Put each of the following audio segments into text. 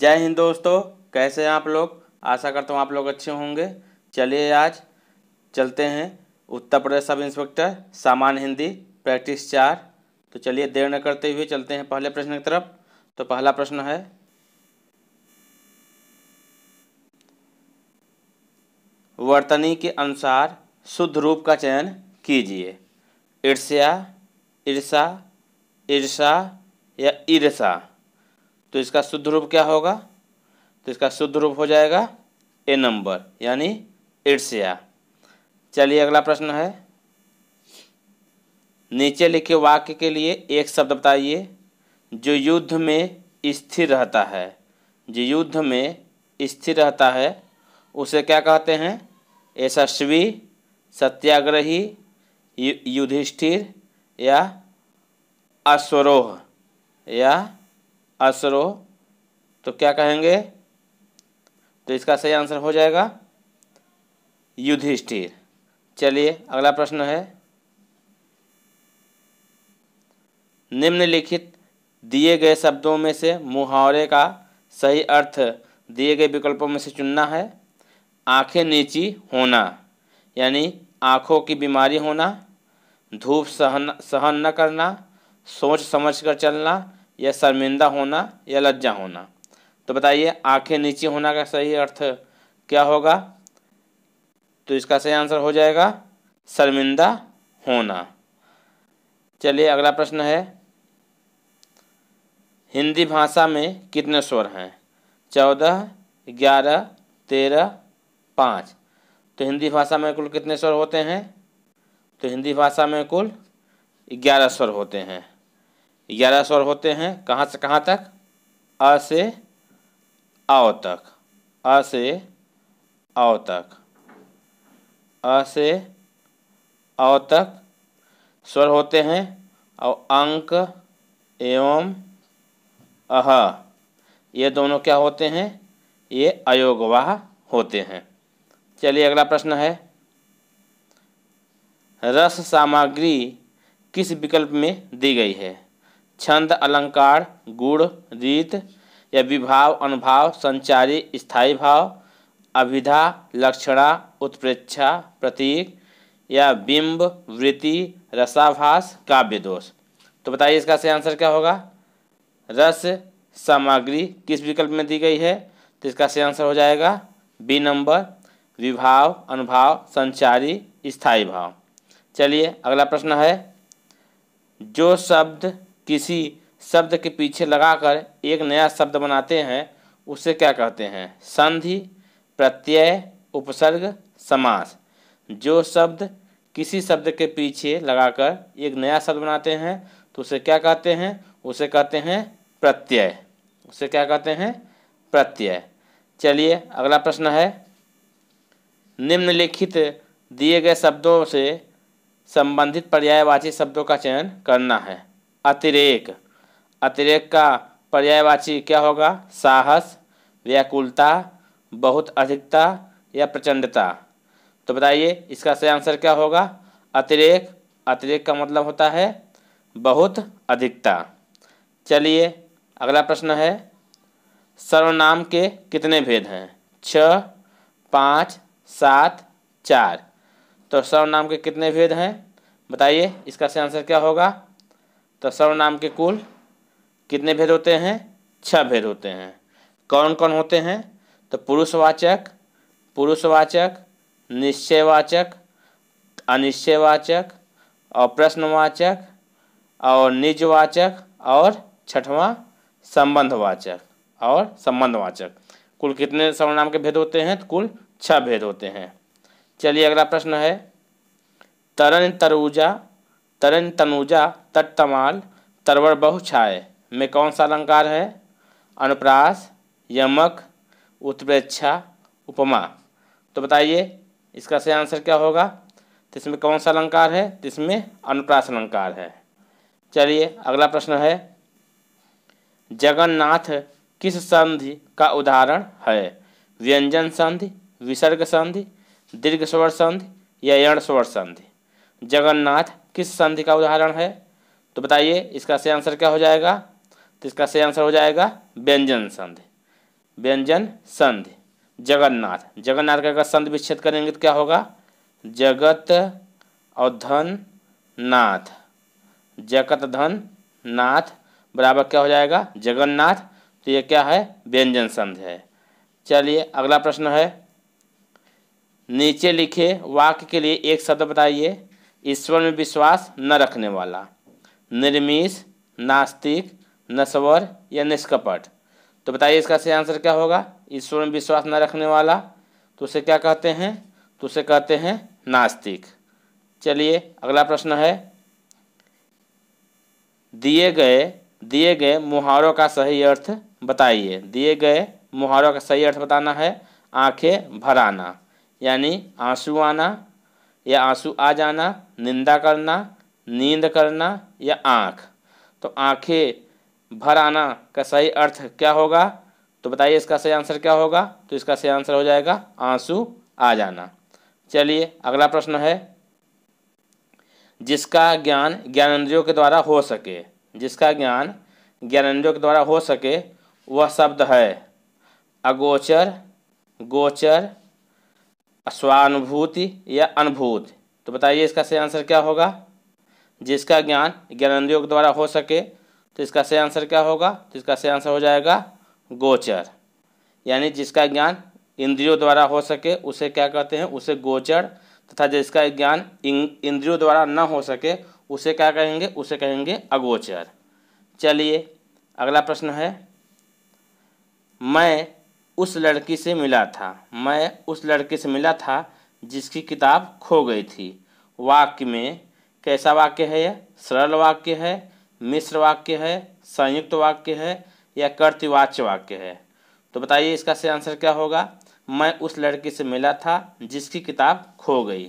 जय हिंद दोस्तों कैसे हैं आप लोग आशा करता हूँ आप लोग अच्छे होंगे चलिए आज चलते हैं उत्तर प्रदेश सब इंस्पेक्टर सामान्य हिंदी प्रैक्टिस चार तो चलिए देर न करते हुए चलते हैं पहले प्रश्न की तरफ तो पहला प्रश्न है वर्तनी के अनुसार शुद्ध रूप का चयन कीजिए ईर्ष्या ईर्षा ईर्षा या ईर्षा तो इसका शुद्ध रूप क्या होगा तो इसका शुद्ध रूप हो जाएगा ए नंबर यानी ईर्ष्या चलिए अगला प्रश्न है नीचे लिखे वाक्य के लिए एक शब्द बताइए जो युद्ध में स्थिर रहता है जो युद्ध में स्थिर रहता है उसे क्या कहते हैं यशस्वी सत्याग्रही युधिष्ठिर या अश्वरोह या असरो तो क्या कहेंगे तो इसका सही आंसर हो जाएगा युधिष्ठिर चलिए अगला प्रश्न है निम्नलिखित दिए गए शब्दों में से मुहावरे का सही अर्थ दिए गए विकल्पों में से चुनना है आंखें नीची होना यानी आंखों की बीमारी होना धूप सहन सहन न करना सोच समझ कर चलना या शर्मिंदा होना या लज्जा होना तो बताइए आंखें नीचे होना का सही अर्थ क्या होगा तो इसका सही आंसर हो जाएगा शर्मिंदा होना चलिए अगला प्रश्न है हिंदी भाषा में कितने स्वर हैं चौदह ग्यारह तेरह पाँच तो हिंदी भाषा में कुल कितने स्वर होते हैं तो हिंदी भाषा में कुल ग्यारह स्वर होते हैं ग्यारह स्वर होते हैं कहाँ से कहाँ तक अ से आओ तक अ से आओ तक अ से आओ तक स्वर होते हैं और अंक एवं अह ये दोनों क्या होते हैं ये अयोगवाह होते हैं चलिए अगला प्रश्न है रस सामग्री किस विकल्प में दी गई है छंद अलंकार गुण रीत या विभाव अनुभाव संचारी स्थायी भाव अभिधा लक्षणा उत्प्रेक्षा प्रतीक या बिंब वृत्ति रसाभास काव्य दोष तो बताइए इसका सही आंसर क्या होगा रस सामग्री किस विकल्प में दी गई है तो इसका सही आंसर हो जाएगा बी नंबर विभाव अनुभाव संचारी स्थायी भाव चलिए अगला प्रश्न है जो शब्द किसी शब्द के पीछे लगाकर एक नया शब्द बनाते हैं उसे क्या कहते हैं संधि प्रत्यय उपसर्ग समास जो शब्द किसी शब्द के पीछे लगाकर एक नया शब्द बनाते हैं तो उसे क्या कहते हैं उसे कहते हैं प्रत्यय उसे क्या कहते हैं प्रत्यय चलिए अगला प्रश्न है निम्नलिखित दिए गए शब्दों से संबंधित पर्यायवाची शब्दों का चयन करना है अतिरेक अतिरेक का पर्यायवाची क्या होगा साहस व्याकुलता बहुत अधिकता या प्रचंडता तो बताइए इसका सही आंसर क्या होगा अतिरेक अतिरेक का मतलब होता है बहुत अधिकता चलिए अगला प्रश्न है सर्वनाम के कितने भेद हैं छः पाँच सात चार तो सर्वनाम के कितने भेद हैं बताइए इसका सही आंसर क्या होगा तो सर्वनाम के कुल कितने भेद होते हैं छह भेद होते हैं कौन कौन होते हैं तो पुरुषवाचक पुरुषवाचक निश्चयवाचक अनिश्चयवाचक और प्रश्नवाचक और निजवाचक और छठवा संबंधवाचक और संबंधवाचक कुल कितने सर्वनाम के भेद होते हैं तो कुल छह भेद होते हैं चलिए अगला प्रश्न है तरन तरऊजा तरन तनुजा तट तमाल तरवर बहु छाये में कौन सा अलंकार है अनुप्रास यमक उत्प्रेक्षा उपमा तो बताइए इसका सही आंसर क्या होगा तो इसमें कौन सा अलंकार है जिसमें तो अनुप्रास अलंकार है चलिए अगला प्रश्न है जगन्नाथ किस संधि का उदाहरण है व्यंजन संधि विसर्ग संधि दीर्घ स्वर संधि या यण स्वर संधि जगन्नाथ किस संधि का उदाहरण है तो बताइए इसका सही आंसर क्या हो जाएगा तो इसका सही आंसर हो जाएगा व्यंजन संधि व्यंजन संधि जगन्नाथ जगन्नाथ का अगर संधि विच्छेद करेंगे तो क्या होगा जगत और धन नाथ जगत धन नाथ बराबर क्या हो जाएगा जगन्नाथ तो ये क्या है व्यंजन संध है चलिए अगला प्रश्न है नीचे लिखे वाक्य के लिए एक शब्द बताइए ईश्वर में विश्वास न रखने वाला निर्मिष नास्तिक नस्वर या निष्कपट तो बताइए इसका सही आंसर क्या होगा ईश्वर में विश्वास न रखने वाला तो उसे क्या कहते हैं तो उसे कहते हैं नास्तिक चलिए अगला प्रश्न है दिए गए दिए गए मुहावरों का सही अर्थ बताइए दिए गए मुहावरों का सही अर्थ बताना है आंखें भराना यानी आंसू आना या आंसू आ जाना निंदा करना नींद करना या आँख तो आँखें भर आना का सही अर्थ क्या होगा तो बताइए इसका सही आंसर क्या होगा तो इसका सही आंसर हो जाएगा आंसू आ जाना चलिए अगला प्रश्न है जिसका ज्ञान ज्ञानेन्द्रियों के द्वारा हो सके जिसका ज्ञान ज्ञानेन्द्रियों के द्वारा हो सके वह शब्द है अगोचर गोचर स्वानुभूति या अनुभूत तो बताइए इसका सही आंसर क्या होगा जिसका ज्ञान ज्ञानेंद्रियों के द्वारा हो सके तो इसका सही आंसर क्या होगा तो इसका सही आंसर हो जाएगा गोचर यानी जिसका ज्ञान इंद्रियों द्वारा हो सके उसे क्या कहते हैं उसे गोचर तथा जिसका ज्ञान इंद्रियों द्वारा न हो सके उसे क्या कहेंगे उसे कहेंगे अगोचर चलिए अगला प्रश्न है मैं उस लड़की से मिला था मैं उस लड़के से मिला था जिसकी किताब खो गई थी वाक्य में कैसा वाक्य है यह सरल वाक्य है मिश्र वाक्य है संयुक्त वाक्य है या कर्तवाच्य वाक्य है तो बताइए इसका से आंसर क्या होगा मैं उस लड़के से मिला था जिसकी किताब खो गई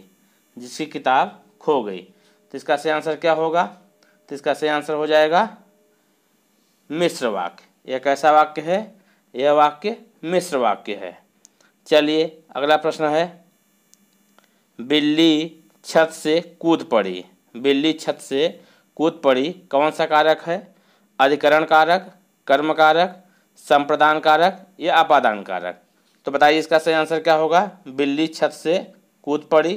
जिसकी किताब खो गई तो इसका से आंसर क्या होगा तो इसका से आंसर हो जाएगा मिश्र वाक्य यह कैसा वाक्य है यह वाक्य मिश्र वाक्य है चलिए अगला प्रश्न है बिल्ली छत से कूद पड़ी बिल्ली छत से कूद पड़ी कौन सा कारक है अधिकरण कारक कर्म कारक संप्रदान कारक या अपादान कारक तो बताइए इसका सही आंसर क्या होगा बिल्ली छत से कूद पड़ी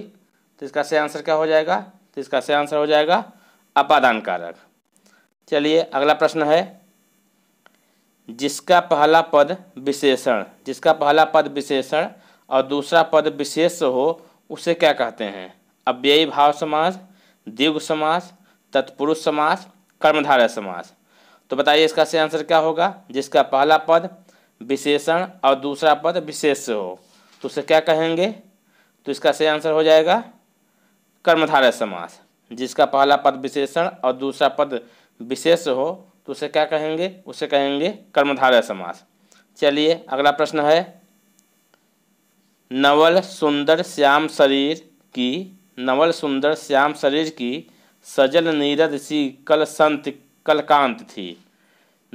तो इसका सही आंसर क्या हो जाएगा तो इसका सही आंसर हो जाएगा अपादान कारक चलिए अगला प्रश्न है जिसका पहला पद विशेषण जिसका पहला पद विशेषण और दूसरा पद विशेष हो उसे क्या कहते हैं अव्ययी भाव समास दीर्घ समास तत्पुरुष समास कर्मधारय समास तो बताइए इसका सही आंसर क्या होगा जिसका पहला पद विशेषण और दूसरा पद विशेष हो तो उसे क्या कहेंगे तो इसका सही आंसर हो जाएगा कर्मधारय समास जिसका पहला पद विशेषण और दूसरा पद विशेष हो तो उसे क्या कहेंगे उसे कहेंगे कर्मधारय समास चलिए अगला प्रश्न है नवल सुंदर श्याम शरीर की नवल सुंदर श्याम शरीर की सजल नीरद सी कल संत कलकांत थी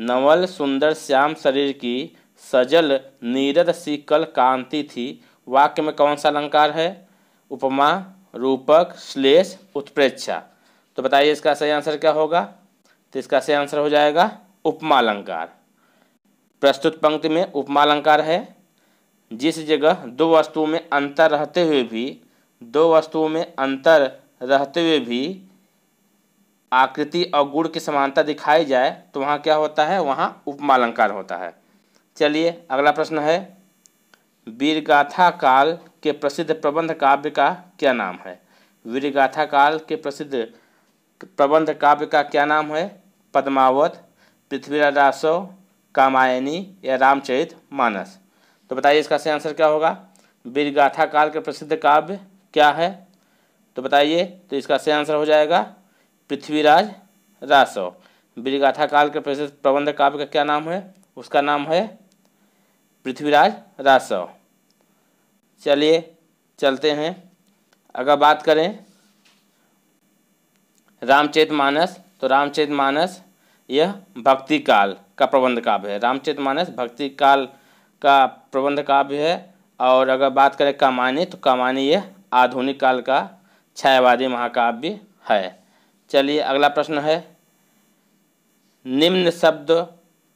नवल सुंदर श्याम शरीर की सजल नीरद सी कल कांति थी वाक्य में कौन सा अलंकार है उपमा रूपक श्लेष उत्प्रेक्षा तो बताइए इसका सही आंसर क्या होगा तो इसका सही आंसर हो जाएगा उपमा अलंकार प्रस्तुत पंक्ति में उपमा अलंकार है जिस जगह दो वस्तुओं में अंतर रहते हुए भी दो वस्तुओं में अंतर रहते हुए भी आकृति और गुण की समानता दिखाई जाए तो वहाँ क्या होता है वहाँ उपमा अलंकार होता है चलिए अगला प्रश्न है वीरगाथा काल के प्रसिद्ध प्रबंध काव्य का क्या नाम है वीरगाथा काल के प्रसिद्ध प्रबंध काव्य का क्या नाम है पद्मावत पृथ्वीराज रासव कामायनी या रामचरित मानस तो बताइए इसका सही आंसर क्या होगा वीरगाथा काल के प्रसिद्ध काव्य क्या है तो बताइए तो इसका सही आंसर हो जाएगा पृथ्वीराज रासव वीरगाथा काल के प्रसिद्ध प्रबंध काव्य का क्या नाम है उसका नाम है पृथ्वीराज रासव चलिए चलते हैं अगर बात करें रामचरित मानस तो रामचरित मानस यह भक्ति काल का प्रबंध काव्य है रामचरित मानस भक्ति काल का प्रबंध काव्य है और अगर बात करें कमानी तो कमानी यह आधुनिक काल का छायावादी महाकाव्य है चलिए अगला प्रश्न है निम्न शब्द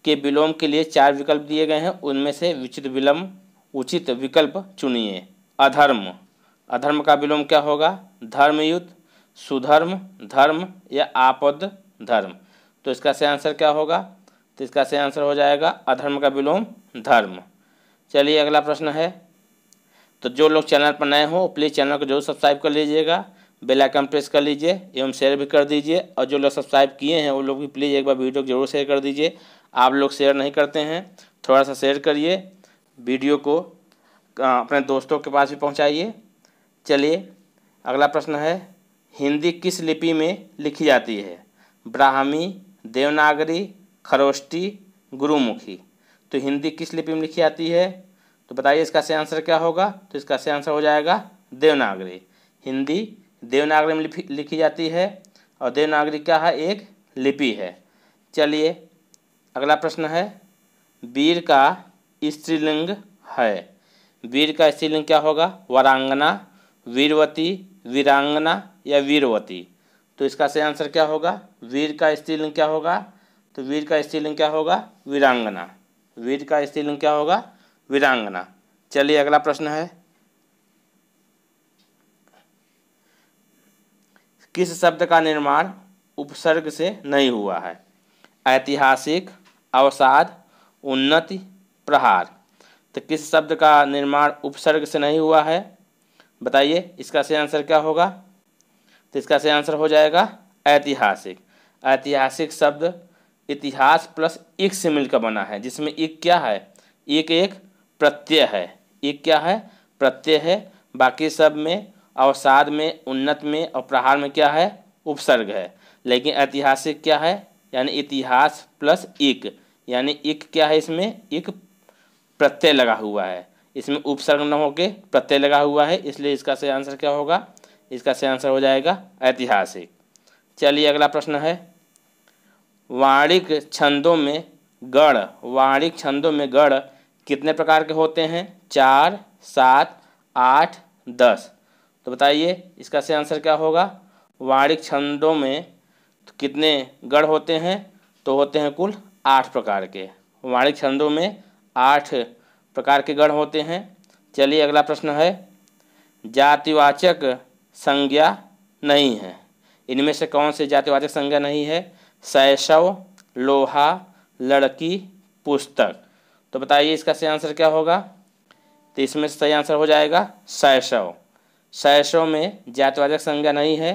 के विलोम के लिए चार विकल्प दिए गए हैं उनमें से विचित विलम्ब उचित विकल्प चुनिए अधर्म अधर्म का विलोम क्या होगा धर्मयुद्ध सुधर्म धर्म या आपद धर्म तो इसका सही आंसर क्या होगा तो इसका सही आंसर हो जाएगा अधर्म का विलोम धर्म चलिए अगला प्रश्न है तो जो लोग चैनल पर नए हों प्लीज़ चैनल को जरूर सब्सक्राइब कर लीजिएगा बेल आइकन प्रेस कर लीजिए एवं शेयर भी कर दीजिए और जो लोग सब्सक्राइब किए हैं वो लोग भी प्लीज़ एक बार वीडियो को जरूर शेयर कर दीजिए आप लोग शेयर नहीं करते हैं थोड़ा सा शेयर करिए वीडियो को अपने दोस्तों के पास भी पहुँचाइए चलिए अगला प्रश्न है हिंदी किस लिपि में लिखी जाती है ब्राह्मी देवनागरी खरोष्टी गुरुमुखी तो हिंदी किस लिपि में लिखी जाती है तो बताइए इसका सही आंसर क्या होगा तो इसका से आंसर हो जाएगा देवनागरी हिंदी देवनागरी में लिखी जाती है और देवनागरी क्या है एक लिपि है चलिए अगला प्रश्न है वीर का स्त्रीलिंग है वीर का स्त्रीलिंग क्या होगा वरांगना वीरवती वीरांगना या वीरवती तो इसका सही आंसर क्या होगा वीर का स्त्रीलिंग क्या होगा तो वीर का स्त्रीलिंग क्या होगा वीरांगना वीर का स्त्रीलिंग क्या होगा वीरांगना चलिए अगला प्रश्न है किस शब्द का निर्माण उपसर्ग से नहीं हुआ है ऐतिहासिक अवसाद उन्नति प्रहार तो किस शब्द का निर्माण उपसर्ग से नहीं हुआ है बताइए इसका सही आंसर क्या होगा तो इसका सही आंसर हो जाएगा ऐतिहासिक ऐतिहासिक शब्द इतिहास प्लस एक से मिलकर बना है जिसमें एक क्या है एक एक प्रत्यय है एक क्या है प्रत्यय है बाकी सब में अवसाद में उन्नत में और प्रहार में क्या है उपसर्ग है लेकिन ऐतिहासिक क्या है यानी इतिहास प्लस एक यानी एक क्या है इसमें एक प्रत्यय लगा हुआ है इसमें उपसर्ग न होके प्रत्यय लगा हुआ है इसलिए इसका सही आंसर क्या होगा इसका से आंसर हो जाएगा ऐतिहासिक चलिए अगला प्रश्न है वाणिक छंदों में गढ़ वाणिक छंदों में गढ़ कितने प्रकार के होते हैं चार सात आठ दस तो बताइए इसका से आंसर क्या होगा वाणिक छंदों में तो कितने गढ़ होते हैं तो होते हैं कुल आठ प्रकार के वाणिक छंदों में आठ प्रकार के गढ़ होते हैं चलिए अगला प्रश्न है जातिवाचक संज्ञा नहीं है इनमें से कौन से जातिवाचक संज्ञा नहीं है शैशव लोहा लड़की पुस्तक तो बताइए इसका सही आंसर क्या होगा तो इसमें सही आंसर हो जाएगा शैशव शैशव में जातिवाचक संज्ञा नहीं है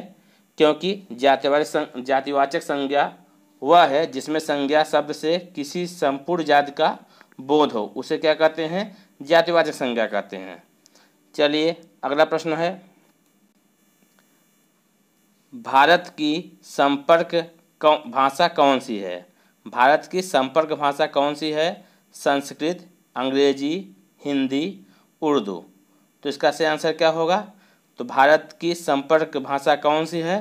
क्योंकि जातिवाचक जातिवाचक संज्ञा वह है जिसमें संज्ञा शब्द से किसी संपूर्ण जाति का बोध हो उसे क्या कहते हैं जातिवाचक संज्ञा कहते हैं चलिए अगला प्रश्न है भारत की संपर्क कौ, भाषा कौन सी है भारत की संपर्क भाषा कौन सी है संस्कृत अंग्रेजी हिंदी उर्दू तो इसका सही आंसर क्या होगा तो भारत की संपर्क भाषा कौन सी है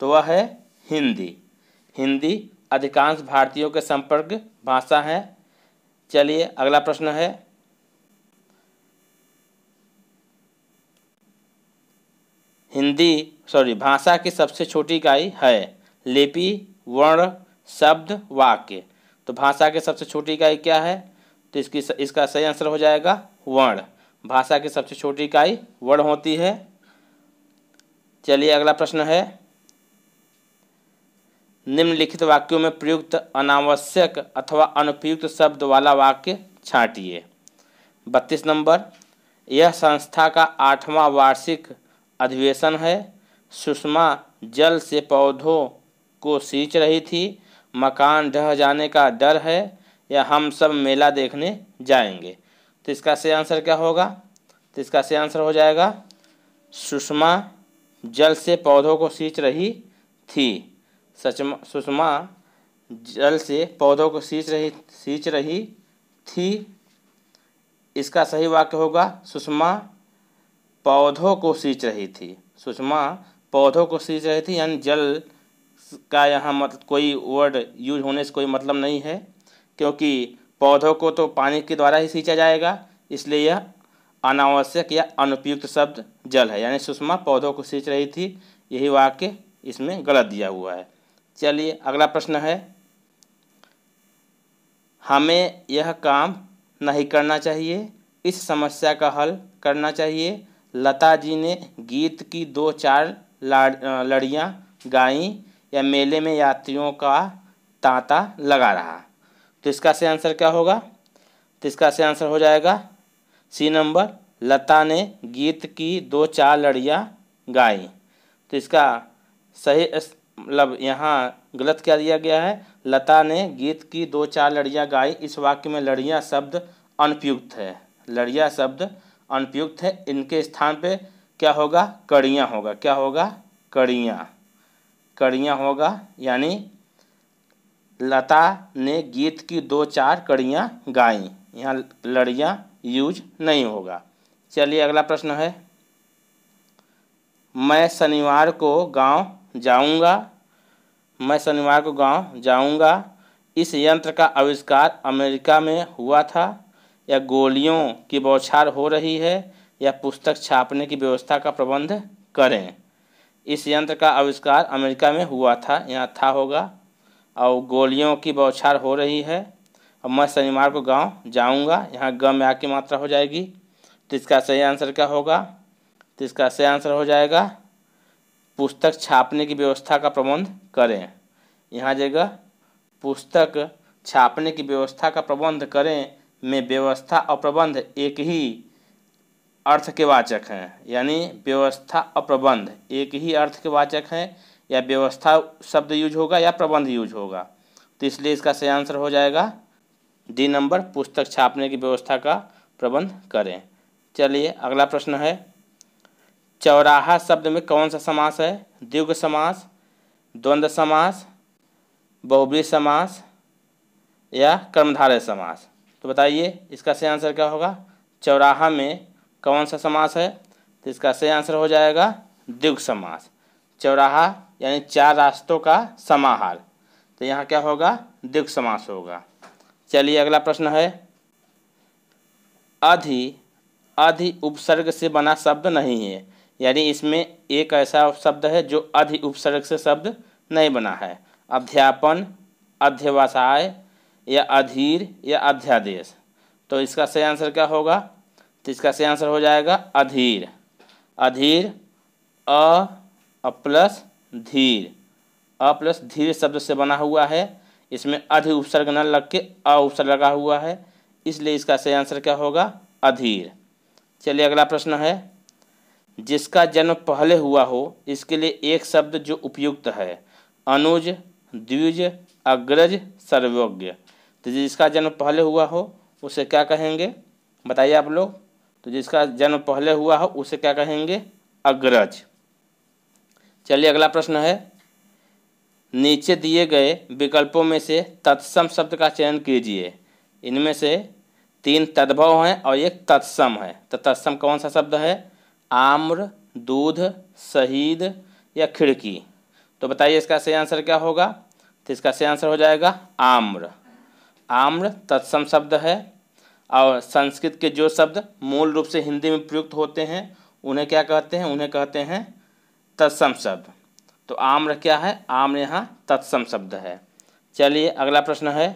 तो वह है हिंदी हिंदी अधिकांश भारतीयों के संपर्क भाषा है चलिए अगला प्रश्न है हिंदी सॉरी भाषा की सबसे छोटी इकाई है लिपि वर्ण शब्द वाक्य तो भाषा की सबसे छोटी इकाई क्या है तो इसकी इसका सही आंसर हो जाएगा वर्ण भाषा की सबसे छोटी इकाई वर्ण होती है चलिए अगला प्रश्न है निम्नलिखित वाक्यों में प्रयुक्त अनावश्यक अथवा अनुपयुक्त शब्द वाला वाक्य छाटिए बत्तीस नंबर यह संस्था का आठवां वार्षिक अधिवेशन है सुषमा जल से पौधों को सींच रही थी मकान ढह जाने का डर है या हम सब मेला देखने जाएंगे तो इसका सही आंसर क्या होगा तो इसका से आंसर हो जाएगा सुषमा जल से पौधों को सींच रही थी सचमा सुषमा जल से पौधों को सींच रही सींच रही थी इसका सही वाक्य होगा सुषमा पौधों को सींच रही थी सुषमा पौधों को सींच रही थी यानी जल का यहाँ मत कोई वर्ड यूज होने से कोई मतलब नहीं है क्योंकि पौधों को तो पानी के द्वारा ही सींचा जाएगा इसलिए यह अनावश्यक या अनुपयुक्त शब्द जल है यानी सुषमा पौधों को सींच रही थी यही वाक्य इसमें गलत दिया हुआ है चलिए अगला प्रश्न है हमें यह काम नहीं करना चाहिए इस समस्या का हल करना चाहिए लता जी ने गीत की दो चार लड़ियाँ गाई या मेले में यात्रियों का तांता लगा रहा तो इसका से आंसर क्या होगा तो इसका से आंसर हो जाएगा सी नंबर लता ने गीत की दो चार लड़ियाँ गाई तो इसका सही मतलब यहाँ गलत क्या दिया गया है लता ने गीत की दो चार लड़ियाँ गाई इस वाक्य में लड़ियाँ शब्द अनुपयुक्त है लड़िया शब्द अनुपयुक्त है इनके स्थान पे क्या होगा कड़ियाँ होगा क्या होगा कड़ियाँ कड़ियाँ होगा यानी लता ने गीत की दो चार कड़ियाँ गाई यहाँ लड़ियाँ यूज नहीं होगा चलिए अगला प्रश्न है मैं शनिवार को गांव जाऊंगा मैं शनिवार को गांव जाऊंगा इस यंत्र का आविष्कार अमेरिका में हुआ था या गोलियों की बौछार हो रही है या पुस्तक छापने की व्यवस्था का प्रबंध करें इस यंत्र का आविष्कार अमेरिका में हुआ था यहाँ था होगा और गोलियों की बौछार हो रही है और मैं शनिवार को गांव जाऊंगा यहाँ गम में आ की मात्रा हो जाएगी तो इसका सही आंसर क्या होगा तो इसका सही आंसर हो जाएगा पुस्तक छापने की व्यवस्था का प्रबंध करें यहाँ जगह पुस्तक छापने की व्यवस्था का प्रबंध करें में व्यवस्था और प्रबंध एक ही अर्थ के वाचक हैं यानी व्यवस्था और प्रबंध एक ही अर्थ के वाचक हैं या व्यवस्था शब्द यूज होगा या प्रबंध यूज होगा तो इसलिए इसका सही आंसर हो जाएगा डी नंबर पुस्तक छापने की व्यवस्था का प्रबंध करें चलिए अगला प्रश्न है चौराहा शब्द में कौन सा समास है द्विग समास द्वंद्व समास बहुबी समास या कर्मधारय समास तो बताइए इसका सही आंसर क्या होगा चौराहा में कौन सा समास है तो इसका सही आंसर हो जाएगा द्विग समास चौराहा यानी चार रास्तों का समाहार तो यहाँ क्या होगा द्विग समास होगा चलिए अगला प्रश्न है अधि अधि उपसर्ग से बना शब्द नहीं है यानी इसमें एक ऐसा शब्द है जो अधि उपसर्ग से शब्द नहीं बना है अध्यापन अध्यवसाय या अधीर या अध्यादेश तो इसका सही आंसर क्या होगा तो इसका सही आंसर हो जाएगा अधीर अधीर अ प्लस धीर अ प्लस धीर शब्द से बना हुआ है इसमें अधि उपसर्ग न लग के अ उपसर्ग लगा हुआ है इसलिए इसका सही आंसर क्या होगा अधीर चलिए अगला प्रश्न है जिसका जन्म पहले हुआ हो इसके लिए एक शब्द जो उपयुक्त है अनुज द्विज अग्रज सर्वज्ञ तो जिसका जन्म पहले हुआ हो उसे क्या कहेंगे बताइए आप लोग तो जिसका जन्म पहले हुआ हो उसे क्या कहेंगे अग्रज चलिए अगला प्रश्न है नीचे दिए गए विकल्पों में से तत्सम शब्द का चयन कीजिए इनमें से तीन तद्भव हैं और एक तत्सम है तो तत्सम कौन सा शब्द है आम्र दूध शहीद या खिड़की तो बताइए इसका सही आंसर क्या होगा तो इसका सही आंसर हो जाएगा आम्र आम्र तत्सम शब्द है और संस्कृत के जो शब्द मूल रूप से हिंदी में प्रयुक्त होते हैं उन्हें क्या कहते हैं उन्हें कहते हैं तत्सम शब्द तो आम्र क्या है आम्र यहाँ तत्सम शब्द है चलिए अगला प्रश्न है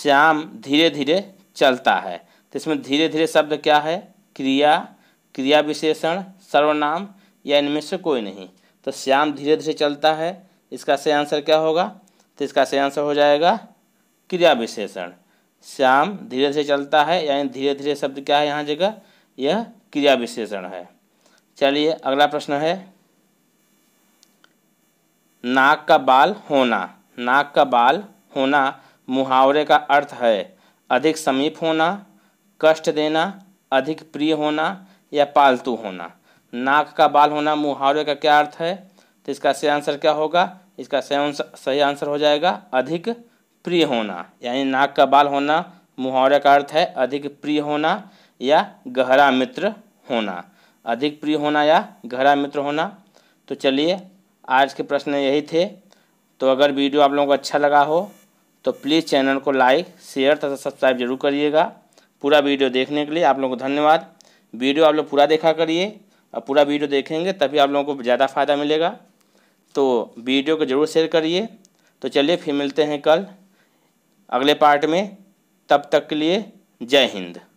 श्याम धीरे धीरे चलता है तो इसमें धीरे धीरे शब्द क्या है क्रिया क्रिया विशेषण सर्वनाम या इनमें से कोई नहीं तो श्याम धीरे धीरे चलता है इसका सही आंसर क्या होगा तो इसका सही आंसर हो जाएगा क्रिया विशेषण श्याम धीरे से चलता है यानी धीरे धीरे शब्द क्या है यहाँ जगह यह क्रिया विशेषण है चलिए अगला प्रश्न है नाक का बाल होना नाक का बाल होना मुहावरे का अर्थ है अधिक समीप होना कष्ट देना अधिक प्रिय होना या पालतू होना नाक का बाल होना मुहावरे का क्या अर्थ है तो इसका सही आंसर क्या होगा इसका सही सही आंसर हो जाएगा अधिक प्रिय होना यानी नाक का बाल होना मुहावरे का अर्थ है अधिक प्रिय होना या गहरा मित्र होना अधिक प्रिय होना या गहरा मित्र होना तो चलिए आज के प्रश्न यही थे तो अगर वीडियो आप लोगों को अच्छा लगा हो तो प्लीज़ चैनल को लाइक शेयर तथा सब्सक्राइब जरूर करिएगा पूरा वीडियो देखने के लिए आप लोगों को धन्यवाद वीडियो आप लोग पूरा देखा करिए और पूरा वीडियो देखेंगे तभी आप लोगों को ज़्यादा फ़ायदा मिलेगा तो वीडियो को ज़रूर शेयर करिए तो चलिए फिर मिलते हैं कल अगले पार्ट में तब तक के लिए जय हिंद